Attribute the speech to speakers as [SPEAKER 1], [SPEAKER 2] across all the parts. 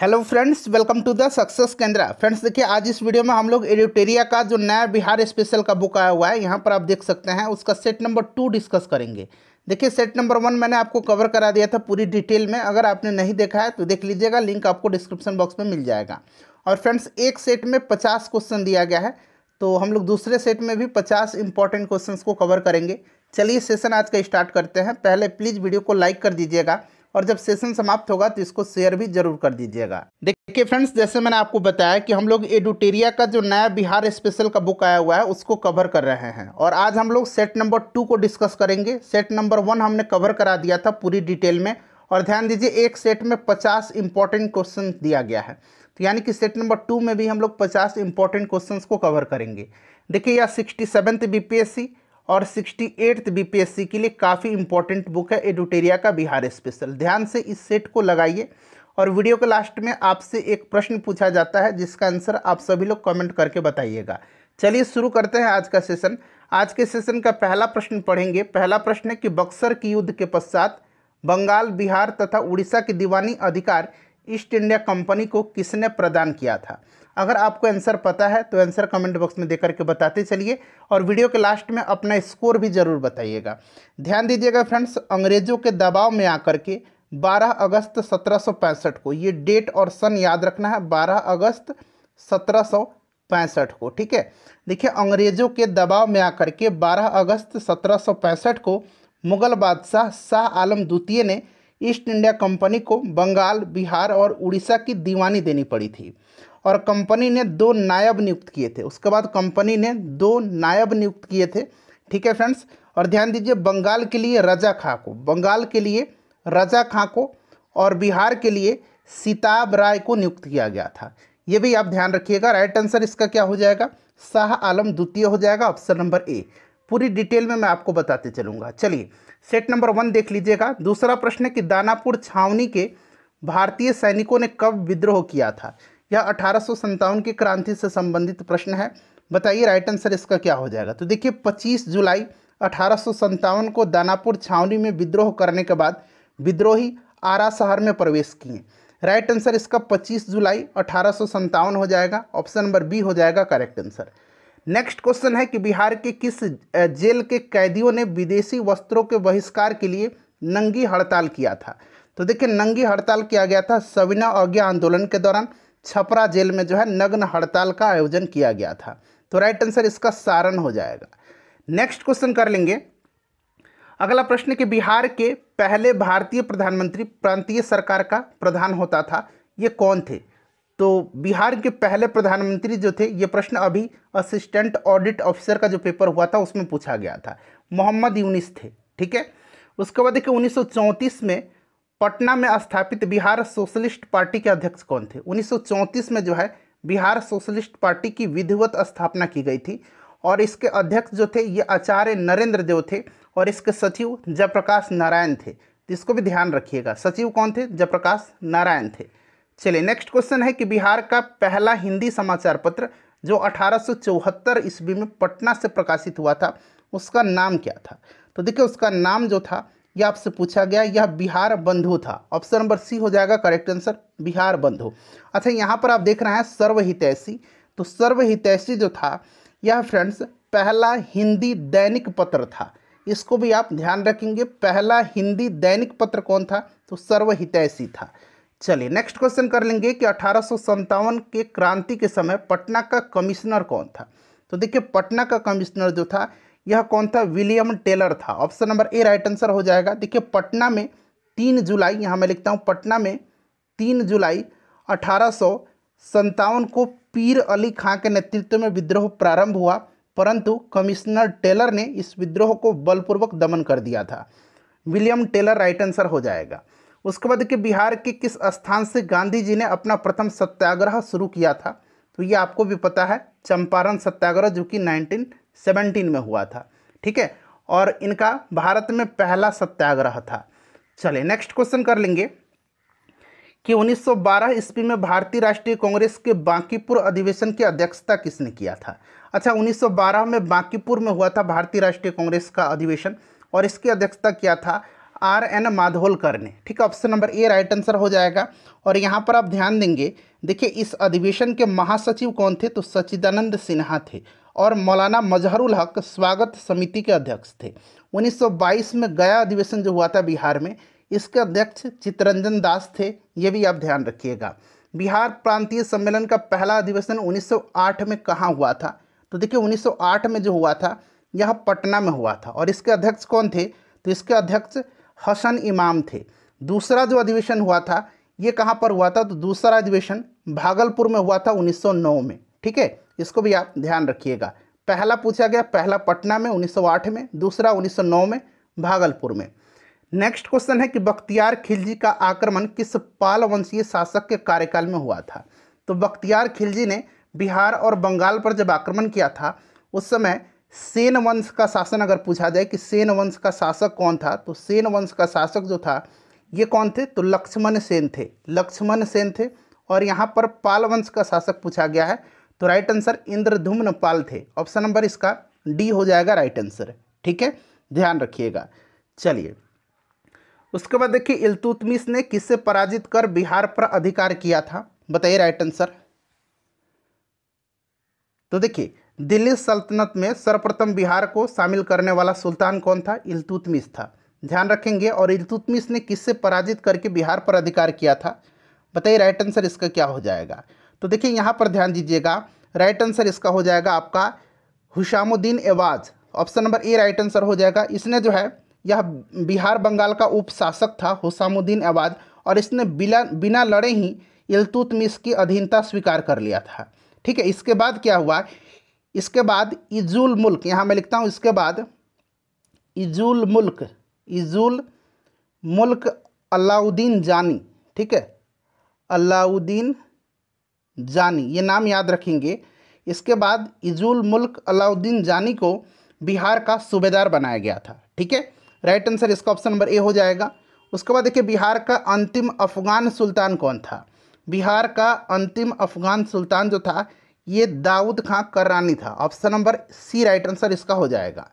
[SPEAKER 1] hello friends welcome to the success Kendra friends देखिए आज इस वीडियो में हम लोग एडिटेरिया का जो नया बिहार स्पेशल का बुक आया हुआ है यहाँ पर आप देख सकते हैं उसका सेट नंबर टू डिस्कस करेंगे देखिए सेट नंबर वन मैंने आपको कवर करा दिया था पूरी डिटेल में अगर आपने नहीं देखा है तो देख लीजिएगा लिंक आपको डिस्क्रिप्शन बॉक्स में मिल जाएगा और फ्रेंड्स एक सेट में पचास क्वेश्चन दिया गया है तो हम लोग दूसरे सेट में भी पचास इंपॉर्टेंट क्वेश्चन को कवर करेंगे चलिए सेशन आज का स्टार्ट करते हैं पहले प्लीज़ वीडियो को लाइक कर दीजिएगा और जब सेशन समाप्त होगा तो इसको शेयर भी जरूर कर दीजिएगा देखिए फ्रेंड्स जैसे मैंने आपको बताया कि हम लोग एडुटेरिया का जो नया बिहार स्पेशल का बुक आया हुआ है उसको कवर कर रहे हैं और आज हम लोग सेट नंबर टू को डिस्कस करेंगे सेट नंबर वन हमने कवर करा दिया था पूरी डिटेल में और ध्यान दीजिए एक सेट में पचास इंपॉर्टेंट क्वेश्चन दिया गया है तो यानी कि सेट नंबर टू में भी हम लोग पचास इंपॉर्टेंट क्वेश्चन को कवर करेंगे देखिए यह सिक्सटी सेवेंथ बी और सिक्सटी एट्थ बी के लिए काफ़ी इंपॉर्टेंट बुक है एडुटेरिया का बिहार स्पेशल ध्यान से इस सेट को लगाइए और वीडियो के लास्ट में आपसे एक प्रश्न पूछा जाता है जिसका आंसर आप सभी लोग कमेंट करके बताइएगा चलिए शुरू करते हैं आज का सेशन आज के सेशन का पहला प्रश्न पढ़ेंगे पहला प्रश्न है कि बक्सर की युद्ध के पश्चात बंगाल बिहार तथा उड़ीसा के दीवानी अधिकार ईस्ट इंडिया कंपनी को किसने प्रदान किया था अगर आपको आंसर पता है तो आंसर कमेंट बॉक्स में दे के बताते चलिए और वीडियो के लास्ट में अपना स्कोर भी ज़रूर बताइएगा ध्यान दीजिएगा फ्रेंड्स अंग्रेज़ों के दबाव में आकर के 12 अगस्त 1765 को ये डेट और सन याद रखना है 12 अगस्त 1765 को ठीक है देखिए अंग्रेज़ों के दबाव में आकर के 12 अगस्त 1765 को मुग़ल बादशाह शाह आलम द्वितीय ने ईस्ट इंडिया कंपनी को बंगाल बिहार और उड़ीसा की दीवानी देनी पड़ी थी और कंपनी ने दो नायब नियुक्त किए थे उसके बाद कंपनी ने दो नायब नियुक्त किए थे ठीक है फ्रेंड्स और ध्यान दीजिए बंगाल के लिए रजा खां को बंगाल के लिए रजा खां को और बिहार के लिए सिताब राय को नियुक्त किया गया था ये भी आप ध्यान रखिएगा राइट आंसर इसका क्या हो जाएगा शाह आलम द्वितीय हो जाएगा ऑप्शन नंबर ए पूरी डिटेल में मैं आपको बताते चलूँगा चलिए सेट नंबर वन देख लीजिएगा दूसरा प्रश्न है कि दानापुर छावनी के भारतीय सैनिकों ने कब विद्रोह किया था यह अठारह की क्रांति से संबंधित प्रश्न है बताइए राइट आंसर इसका क्या हो जाएगा तो देखिए 25 जुलाई अठारह को दानापुर छावनी में विद्रोह करने के बाद विद्रोही आरा शहर में प्रवेश किए राइट आंसर इसका 25 जुलाई अठारह हो जाएगा ऑप्शन नंबर बी हो जाएगा करेक्ट आंसर नेक्स्ट क्वेश्चन है कि बिहार के किस जेल के कैदियों ने विदेशी वस्त्रों के बहिष्कार के लिए नंगी हड़ताल किया था तो देखिए नंगी हड़ताल किया गया था सविना अज्ञा आंदोलन के दौरान छपरा जेल में जो है नग्न हड़ताल का आयोजन किया गया था तो राइट आंसर इसका सारण हो जाएगा नेक्स्ट क्वेश्चन कर लेंगे अगला प्रश्न कि बिहार के पहले भारतीय प्रधानमंत्री प्रांतीय सरकार का प्रधान होता था ये कौन थे तो बिहार के पहले प्रधानमंत्री जो थे ये प्रश्न अभी असिस्टेंट ऑडिट ऑफिसर का जो पेपर हुआ था उसमें पूछा गया था मोहम्मद यूनिस थे ठीक है उसके बाद देखिए उन्नीस में पटना में स्थापित बिहार सोशलिस्ट पार्टी के अध्यक्ष कौन थे उन्नीस में जो है बिहार सोशलिस्ट पार्टी की विधिवत स्थापना की गई थी और इसके अध्यक्ष जो थे ये आचार्य नरेंद्र देव थे और इसके सचिव जयप्रकाश नारायण थे इसको भी ध्यान रखिएगा सचिव कौन थे जयप्रकाश नारायण थे चलिए नेक्स्ट क्वेश्चन है कि बिहार का पहला हिंदी समाचार पत्र जो अठारह ईस्वी में पटना से प्रकाशित हुआ था उसका नाम क्या था तो देखिए उसका नाम जो था यह आपसे पूछा गया यह बिहार बंधु था ऑप्शन नंबर सी हो जाएगा करेक्ट आंसर बिहार बंधु अच्छा यहाँ पर आप देख रहे हैं सर्वहितैषी तो सर्वहितैषी जो था यह फ्रेंड्स पहला हिंदी दैनिक पत्र था इसको भी आप ध्यान रखेंगे पहला हिंदी दैनिक पत्र कौन था तो सर्वहितैषी था चलिए नेक्स्ट क्वेश्चन कर लेंगे कि अठारह के क्रांति के समय पटना का कमिश्नर कौन था तो देखिए पटना का कमिश्नर जो था यह कौन था विलियम टेलर था option number A right answer हो जाएगा देखिए पटना में तीन जुलाई यहाँ मैं लिखता हूँ पटना में तीन जुलाई अठारह को पीर अली खां के नेतृत्व में विद्रोह प्रारंभ हुआ परंतु कमिश्नर टेलर ने इस विद्रोह को बलपूर्वक दमन कर दिया था विलियम टेलर राइट आंसर हो जाएगा उसके बाद देखिए बिहार के किस स्थान से गांधी जी ने अपना प्रथम सत्याग्रह शुरू किया था तो ये आपको भी पता है चंपारण सत्याग्रह जो कि 1917 में हुआ था ठीक है और इनका भारत में पहला सत्याग्रह था चले नेक्स्ट क्वेश्चन कर लेंगे कि 1912 ईस्वी में भारतीय राष्ट्रीय कांग्रेस के बांकीपुर अधिवेशन की अध्यक्षता किसने किया था अच्छा 1912 में बांकीपुर में हुआ था भारतीय राष्ट्रीय कांग्रेस का अधिवेशन और इसकी अध्यक्षता किया था आर एन माधोलकर ने ठीक है option number A right answer हो जाएगा और यहाँ पर आप ध्यान देंगे देखिए इस अधिवेशन के महासचिव कौन थे तो सचिदानंद सिन्हा थे और मौलाना मजहरुल हक स्वागत समिति के अध्यक्ष थे 1922 में गया अधिवेशन जो हुआ था बिहार में इसके अध्यक्ष चित्तरंजन दास थे ये भी आप ध्यान रखिएगा बिहार प्रांतीय सम्मेलन का पहला अधिवेशन उन्नीस में कहाँ हुआ था तो देखिए उन्नीस में जो हुआ था यह पटना में हुआ था और इसके अध्यक्ष कौन थे तो इसके अध्यक्ष हसन इमाम थे दूसरा जो अधिवेशन हुआ था ये कहाँ पर हुआ था तो दूसरा अधिवेशन भागलपुर में हुआ था 1909 में ठीक है इसको भी आप ध्यान रखिएगा पहला पूछा गया पहला पटना में 1908 में दूसरा 1909 में भागलपुर में नेक्स्ट क्वेश्चन है कि बख्तियार खिलजी का आक्रमण किस पाल वंशीय शासक के कार्यकाल में हुआ था तो बख्तियार खिलजी ने बिहार और बंगाल पर जब आक्रमण किया था उस समय सेन वंश का शासन अगर पूछा जाए कि सेन वंश का शासक कौन था तो सेन वंश का शासक जो था ये कौन थे तो लक्ष्मण सेन थे लक्ष्मण सेन थे और यहाँ पर पाल वंश का शासक पूछा गया है तो राइट आंसर इंद्रधुम्न पाल थे ऑप्शन नंबर इसका डी हो जाएगा राइट आंसर ठीक है ध्यान रखिएगा चलिए उसके बाद देखिए इलतुतमिश ने किससे पराजित कर बिहार पर अधिकार किया था बताइए राइट आंसर तो देखिए दिल्ली सल्तनत में सर्वप्रथम बिहार को शामिल करने वाला सुल्तान कौन था इलतुतमिश था ध्यान रखेंगे और इल्तुतमिश ने किससे पराजित करके बिहार पर अधिकार किया था बताइए राइट आंसर इसका क्या हो जाएगा तो देखिए यहाँ पर ध्यान दीजिएगा राइट आंसर इसका हो जाएगा आपका Husamuddin Iwaz option number A right answer हो जाएगा इसने जो है यह बिहार बंगाल का उप शासक था हुसामुद्दीन एवाज और इसने बिना बिना लड़े ही इलतुतमिश की अधीनता स्वीकार कर लिया था ठीक है इसके बाद क्या हुआ इसके बाद इजुल मुल्क यहाँ मैं लिखता हूँ इसके बाद इजुल मुल्क इजुल मुल्क अलाउद्दीन जानी ठीक है अलाउद्दीन जानी ये नाम याद रखेंगे इसके बाद इजुल मुल्क अलाउद्दीन जानी को बिहार का सूबेदार बनाया गया था ठीक है राइट आंसर इसका ऑप्शन नंबर ए हो जाएगा उसके बाद देखिए बिहार का अंतिम अफगान सुल्तान कौन था बिहार का अंतिम अफगान सुल्तान जो था ये दाऊद खां करानी था option number C right answer इसका हो जाएगा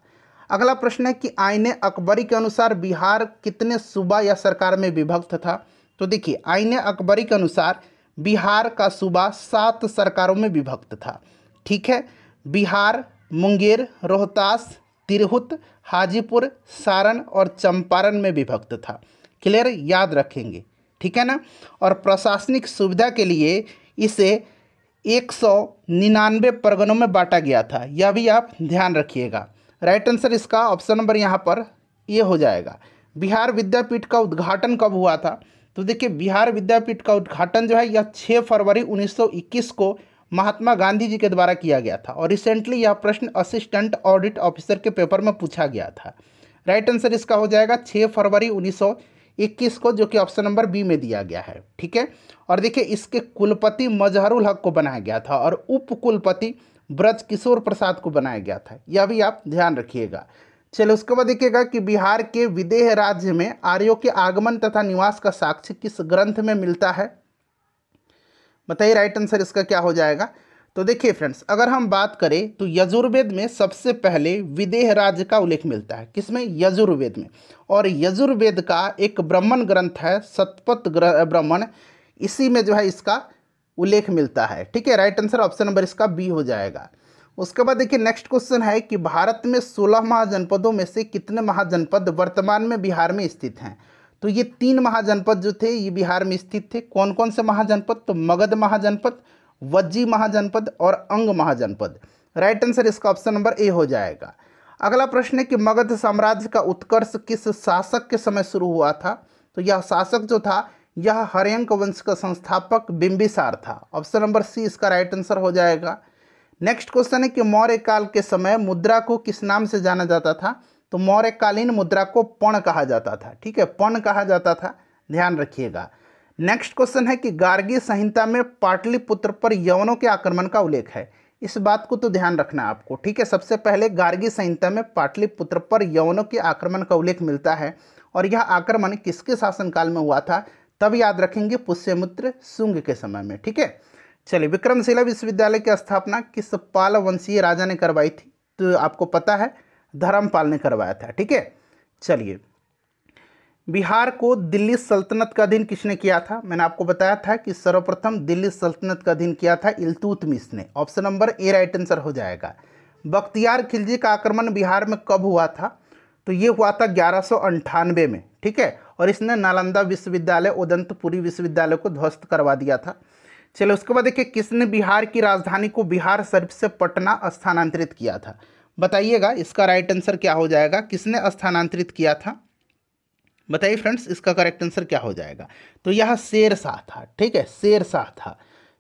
[SPEAKER 1] अगला प्रश्न है कि आईने अकबरी के अनुसार बिहार कितने सूबा या सरकार में विभक्त था तो देखिए आईने अकबरी के अनुसार बिहार का सूबा सात सरकारों में विभक्त था ठीक है बिहार मुंगेर रोहतास तिरहुत हाजीपुर सारण और चंपारण में विभक्त था क्लियर याद रखेंगे ठीक है ना और प्रशासनिक सुविधा के लिए इसे एक सौ निन्यानवे परगनों में बांटा गया था यह भी आप ध्यान रखिएगा राइट आंसर इसका ऑप्शन नंबर यहाँ पर ये हो जाएगा बिहार विद्यापीठ का उद्घाटन कब हुआ था तो देखिए बिहार विद्यापीठ का उद्घाटन जो है यह 6 फरवरी 1921 को महात्मा गांधी जी के द्वारा किया गया था और रिसेंटली यह प्रश्न असिस्टेंट ऑडिट ऑफिसर के पेपर में पूछा गया था राइट आंसर इसका हो जाएगा 6 फरवरी सौ इक्कीस को जो कि ऑप्शन नंबर बी में दिया गया है ठीक है और देखिए इसके कुलपति मजहरुल हक को बनाया गया था और कुलपति ब्रज किशोर प्रसाद को बनाया गया था यह भी आप ध्यान रखिएगा चलो उसके बाद देखिएगा कि बिहार के विदेह राज्य में आर्यों के आगमन तथा निवास का साक्ष्य किस ग्रंथ में मिलता है बताइए राइट आंसर इसका क्या हो जाएगा तो देखिए फ्रेंड्स अगर हम बात करें तो यजुर्वेद में सबसे पहले विदेह राज्य का उल्लेख मिलता है किसमें यजुर्वेद में और यजुर्वेद का एक ब्राह्मण ग्रंथ है सतपथ ब्राह्मण इसी में जो है इसका उल्लेख मिलता है ठीक है राइट आंसर ऑप्शन नंबर इसका बी हो जाएगा उसके बाद देखिए नेक्स्ट क्वेश्चन है कि भारत में सोलह महाजनपदों में से कितने महाजनपद वर्तमान में बिहार में स्थित हैं तो ये तीन महाजनपद जो थे ये बिहार में स्थित थे कौन कौन से महाजनपद तो मगध महाजनपद वज्जी महाजनपद और अंग महाजनपद राइट आंसर इसका ऑप्शन नंबर ए हो जाएगा अगला प्रश्न है कि मगध साम्राज्य का उत्कर्ष किस शासक के समय शुरू हुआ था तो यह शासक जो था यह हरियंक वंश का संस्थापक बिंबिसार था ऑप्शन नंबर सी इसका राइट आंसर हो जाएगा नेक्स्ट क्वेश्चन है कि मौर्य काल के समय मुद्रा को किस नाम से जाना जाता था तो मौर्यकालीन मुद्रा को पण कहा जाता था ठीक है पण कहा जाता था ध्यान रखिएगा नेक्स्ट क्वेश्चन है कि गार्गी संहिता में पाटलिपुत्र पर यवनों के आक्रमण का उल्लेख है इस बात को तो ध्यान रखना आपको ठीक है सबसे पहले गार्गी संहिता में पाटलिपुत्र पर यवनों के आक्रमण का उल्लेख मिलता है और यह आक्रमण किसके शासनकाल में हुआ था तब याद रखेंगे पुष्यमित्र शुंग के समय में ठीक है चलिए विक्रमशिला विश्वविद्यालय की स्थापना किस पाल वंशीय राजा ने करवाई थी तो आपको पता है धर्मपाल ने करवाया था ठीक है चलिए बिहार को दिल्ली सल्तनत का अधीन किसने किया था मैंने आपको बताया था कि सर्वप्रथम दिल्ली सल्तनत का अधीन किया था मिस ने option number A right answer हो जाएगा बख्तियार खिलजी का आक्रमण बिहार में कब हुआ था तो ये हुआ था ग्यारह में ठीक है और इसने नालंदा विश्वविद्यालय उदंतपुरी विश्वविद्यालय को ध्वस्त करवा दिया था चलो उसके बाद देखिए किसने बिहार की राजधानी को बिहार शरीफ से पटना स्थानांतरित किया था बताइएगा इसका राइट आंसर क्या हो जाएगा किसने स्थानांतरित किया था बताइए फ्रेंड्स इसका करेक्ट आंसर क्या हो जाएगा तो यह शेर शाह था ठीक है शेर शाह था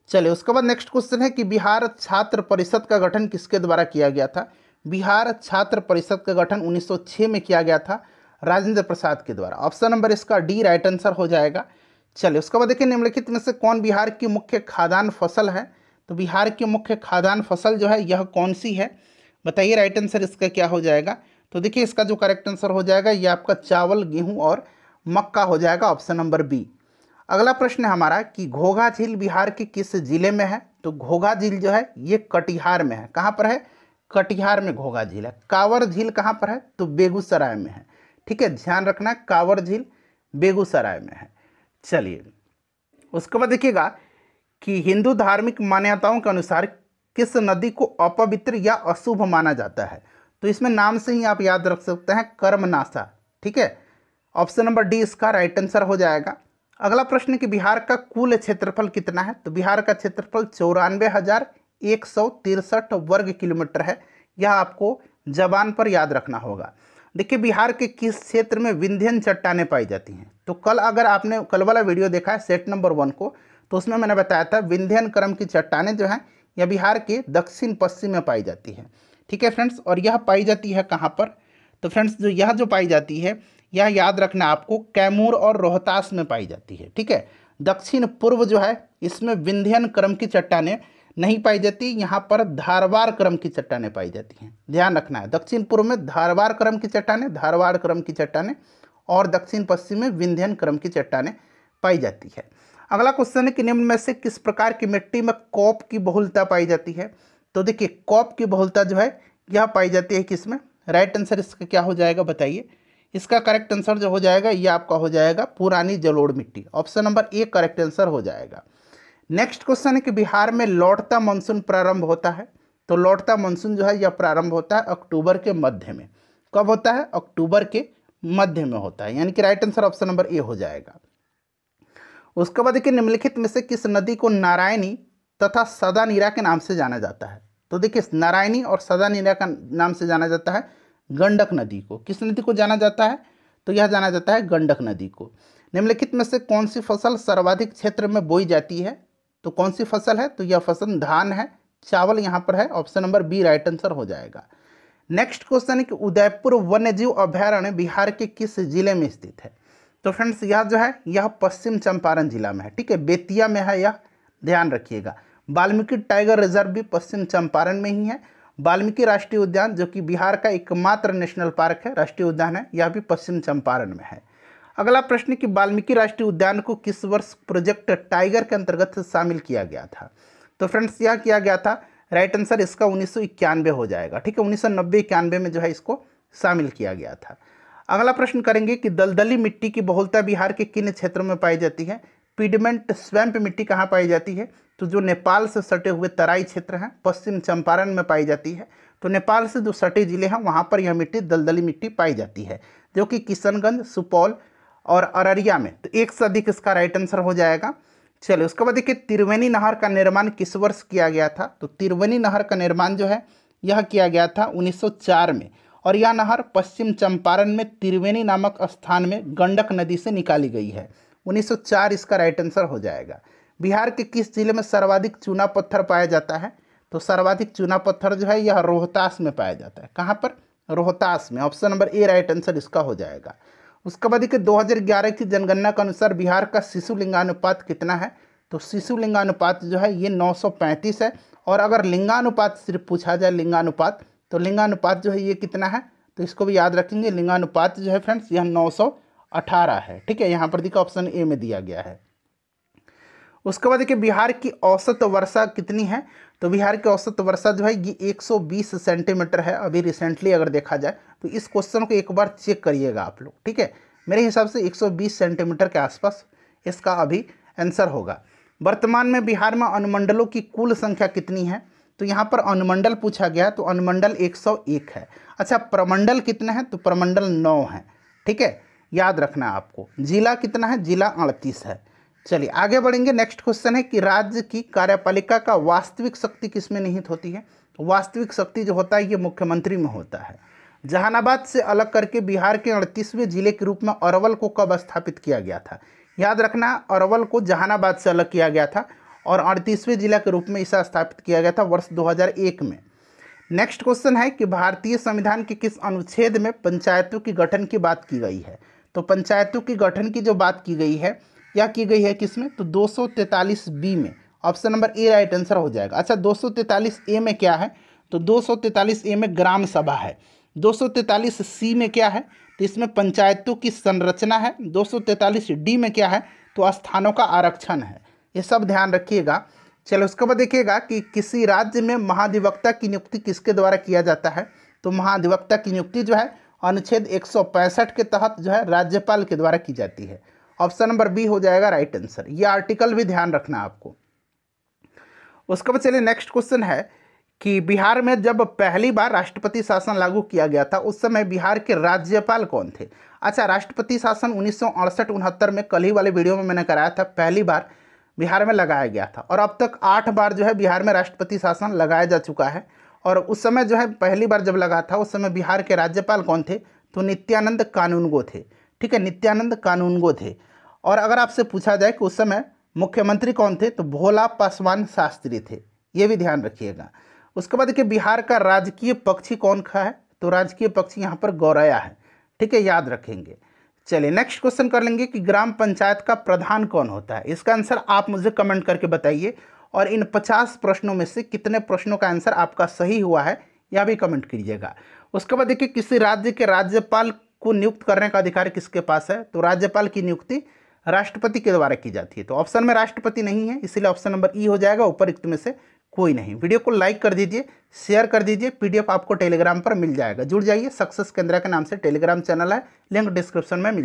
[SPEAKER 1] चले उसके बाद नेक्स्ट क्वेश्चन है कि बिहार छात्र परिषद का गठन किसके द्वारा किया गया था बिहार छात्र परिषद का गठन 1906 में किया गया था राजेंद्र प्रसाद के द्वारा ऑप्शन नंबर इसका डी राइट आंसर हो जाएगा चलिए उसके बाद देखिए निम्नलिखित में से कौन बिहार की मुख्य खादान फसल है तो बिहार की मुख्य खादान फसल जो है यह कौन सी है बताइए राइट आंसर इसका क्या हो जाएगा तो देखिए इसका जो करेक्ट आंसर हो जाएगा ये आपका चावल गेहूँ और मक्का हो जाएगा ऑप्शन नंबर बी अगला प्रश्न है हमारा कि घोघा झील बिहार के किस जिले में है तो घोघा झील जो है ये कटिहार में है कहाँ पर है कटिहार में घोघा झील है कांवर झील कहाँ पर है तो बेगूसराय में है ठीक है ध्यान रखना कांवर झील बेगूसराय में है चलिए उसके बाद देखिएगा कि हिंदू धार्मिक मान्यताओं के अनुसार किस नदी को अपवित्र या अशुभ माना जाता है तो इसमें नाम से ही आप याद रख सकते हैं कर्मनाशा ठीक है ऑप्शन नंबर डी इसका राइट आंसर हो जाएगा अगला प्रश्न कि बिहार का कुल क्षेत्रफल कितना है तो बिहार का क्षेत्रफल चौरानवे हज़ार एक सौ तिरसठ वर्ग किलोमीटर है यह आपको जबान पर याद रखना होगा देखिए बिहार के किस क्षेत्र में विंध्यन चट्टाने पाई जाती हैं तो कल अगर आपने कल वाला वीडियो देखा है सेट नंबर वन को तो उसमें मैंने बताया था विंध्यन क्रम की चट्टाने जो हैं यह बिहार के दक्षिण पश्चिम में पाई जाती हैं ठीक है फ्रेंड्स और यह पाई जाती है कहाँ पर तो फ्रेंड्स जो यह जो पाई जाती है यह याद रखना आपको कैमूर और रोहतास में पाई जाती है ठीक है दक्षिण पूर्व जो है इसमें विंध्यन क्रम की चट्टाने नहीं पाई जाती यहाँ पर धारवार क्रम की चट्टाने पाई जाती हैं ध्यान रखना है दक्षिण पूर्व में धारवार क्रम की चट्टाने धारवार क्रम की चट्टाने और दक्षिण पश्चिम में विंध्यन क्रम की चट्टाने पाई जाती है अगला क्वेश्चन है कि निम्न में से किस प्रकार की मिट्टी में कॉप की बहुलता पाई जाती है तो देखिए कॉप की बहुलता जो है यह पाई जाती है किसमें राइट आंसर इसका क्या हो जाएगा बताइए इसका करेक्ट आंसर जो हो जाएगा ये आपका हो जाएगा पुरानी जलोड़ मिट्टी option number A correct answer हो जाएगा नेक्स्ट क्वेश्चन है कि बिहार में लौटता मानसून प्रारंभ होता है तो लौटता मानसून जो है यह प्रारंभ होता है अक्टूबर के मध्य में कब होता है अक्टूबर के मध्य में होता है यानी कि right answer option number A हो जाएगा उसके बाद देखिए निम्नलिखित में से किस नदी को नारायणी तथा सदा नीरा के नाम से जाना जाता है तो देखिए नारायणी और सदा नीरा का नाम से जाना जाता है गंडक नदी को किस नदी को जाना जाता है तो यह जाना जाता है गंडक नदी को निम्नलिखित में से कौन सी फसल सर्वाधिक क्षेत्र में बोई जाती है तो कौन सी फसल है तो यह फसल धान है चावल यहाँ पर है option number B right answer हो जाएगा नेक्स्ट क्वेश्चन है कि उदयपुर वन्यजीव अभ्यारण्य बिहार के किस जिले में स्थित है तो फ्रेंड्स यह जो है यह पश्चिम चंपारण जिला में है ठीक है बेतिया में है यह ध्यान रखिएगा वाल्मीकि टाइगर रिजर्व भी पश्चिम चंपारण में ही है वाल्मीकि राष्ट्रीय उद्यान जो कि बिहार का एकमात्र नेशनल पार्क है राष्ट्रीय उद्यान है यह भी पश्चिम चंपारण में है अगला प्रश्न कि वाल्मीकि राष्ट्रीय उद्यान को किस वर्ष प्रोजेक्ट टाइगर के अंतर्गत शामिल किया गया था तो फ्रेंड्स यह किया गया था राइट आंसर इसका उन्नीस हो जाएगा ठीक है उन्नीस सौ में जो है इसको शामिल किया गया था अगला प्रश्न करेंगे कि दलदली मिट्टी की बहुलता बिहार के किन क्षेत्रों में पाई जाती है पीडमेंट स्वैम्प मिट्टी कहाँ पाई जाती है तो जो नेपाल से सटे हुए तराई क्षेत्र हैं पश्चिम चंपारण में पाई जाती है तो नेपाल से जो सटे ज़िले हैं वहाँ पर यह मिट्टी दलदली मिट्टी पाई जाती है जो कि किशनगंज सुपौल और अररिया में तो एक से अधिक इसका राइट आंसर हो जाएगा चलिए उसके बाद देखिए त्रिवेणी नहर का निर्माण किस वर्ष किया गया था तो त्रिवेणी नहर का निर्माण जो है यह किया गया था 1904 में और यह नहर पश्चिम चंपारण में त्रिवेणी नामक स्थान में गंडक नदी से निकाली गई है 1904 इसका राइट आंसर हो जाएगा बिहार के किस जिले में सर्वाधिक चूना पत्थर पाया जाता है तो सर्वाधिक चूना पत्थर जो है यह रोहतास में पाया जाता है कहाँ पर रोहतास में option number A right answer इसका हो जाएगा उसके बाद देखिए 2011 की जनगणना के अनुसार बिहार का शिशु लिंगानुपात कितना है तो शिशु लिंगानुपात जो है ये 935 है और अगर लिंगानुपात सिर्फ पूछा जाए लिंगानुपात तो लिंगानुपात जो है ये कितना है तो इसको भी याद रखेंगे लिंगानुपात जो है फ्रेंड्स यह नौ अठारह है ठीक है यहाँ पर देखिए ऑप्शन ए में दिया गया है उसके बाद देखिए बिहार की औसत वर्षा कितनी है तो बिहार की औसत वर्षा जो है ये 120 सेंटीमीटर है अभी रिसेंटली अगर देखा जाए तो इस क्वेश्चन को एक बार चेक करिएगा आप लोग ठीक है मेरे हिसाब से 120 सेंटीमीटर के आसपास इसका अभी आंसर होगा वर्तमान में बिहार में अनुमंडलों की कुल संख्या कितनी है तो यहाँ पर अनुमंडल पूछा गया तो अनुमंडल एक है अच्छा प्रमंडल कितने हैं तो प्रमंडल नौ है ठीक है याद रखना आपको जिला कितना है जिला अड़तीस है चलिए आगे बढ़ेंगे नेक्स्ट क्वेश्चन है कि राज्य की कार्यपालिका का वास्तविक शक्ति किस में निहित होती है वास्तविक शक्ति जो होता है ये मुख्यमंत्री में होता है जहानाबाद से अलग करके बिहार के अड़तीसवें जिले के रूप में अरवल को कब स्थापित किया गया था याद रखना अरवल को जहानाबाद से अलग किया गया था और अड़तीसवें जिला के रूप में इसे स्थापित किया गया था वर्ष 2001 में नेक्स्ट क्वेश्चन है कि भारतीय संविधान के किस अनुच्छेद में पंचायतों के गठन की बात की गई है तो पंचायतों के गठन की जो बात की गई है या की गई है किसमें तो दो बी में option number A right answer हो जाएगा अच्छा दो ए में क्या है तो दो ए में ग्राम सभा है दो सी में क्या है तो इसमें पंचायतों की संरचना है दो डी में क्या है तो स्थानों का आरक्षण है ये सब ध्यान रखिएगा चलो उसके बाद देखिएगा कि किसी राज्य में महाधिवक्ता की नियुक्ति किसके द्वारा किया जाता है तो महाधिवक्ता की नियुक्ति जो है अनुच्छेद एक के तहत जो है राज्यपाल के द्वारा की जाती है ऑप्शन नंबर बी हो जाएगा राइट आंसर ये आर्टिकल भी ध्यान रखना आपको उसके बाद चलिए नेक्स्ट क्वेश्चन है कि बिहार में जब पहली बार राष्ट्रपति शासन लागू किया गया था उस समय बिहार के राज्यपाल कौन थे अच्छा राष्ट्रपति शासन उन्नीस सौ में कल ही वाले वीडियो में मैंने कराया था पहली बार बिहार में लगाया गया था और अब तक आठ बार जो है बिहार में राष्ट्रपति शासन लगाया जा चुका है और उस समय जो है पहली बार जब लगा था उस समय बिहार के राज्यपाल कौन थे तो नित्यानंद कानूनगो थे ठीक है नित्यानंद कानूनगो थे और अगर आपसे पूछा जाए कि उस समय मुख्यमंत्री कौन थे तो भोला पासवान शास्त्री थे ये भी ध्यान रखिएगा उसके बाद देखिए बिहार का राजकीय पक्षी कौन खा है तो राजकीय पक्षी यहाँ पर गौरया है ठीक है याद रखेंगे चलिए नेक्स्ट क्वेश्चन कर लेंगे कि ग्राम पंचायत का प्रधान कौन होता है इसका आंसर आप मुझे कमेंट करके बताइए और इन पचास प्रश्नों में से कितने प्रश्नों का आंसर आपका सही हुआ है यह भी कमेंट कीजिएगा उसके बाद देखिए किसी राज्य के राज्यपाल को नियुक्त करने का अधिकार किसके पास है तो राज्यपाल की नियुक्ति राष्ट्रपति के द्वारा की जाती है तो ऑप्शन में राष्ट्रपति नहीं है इसीलिए ऑप्शन नंबर ई हो जाएगा उपरुक्त में से कोई नहीं वीडियो को लाइक कर दीजिए शेयर कर दीजिए पीडीएफ आपको टेलीग्राम पर मिल जाएगा जुड़ जाइए सक्सेस केंद्र के नाम से टेलीग्राम चैनल है लिंक डिस्क्रिप्शन में मिल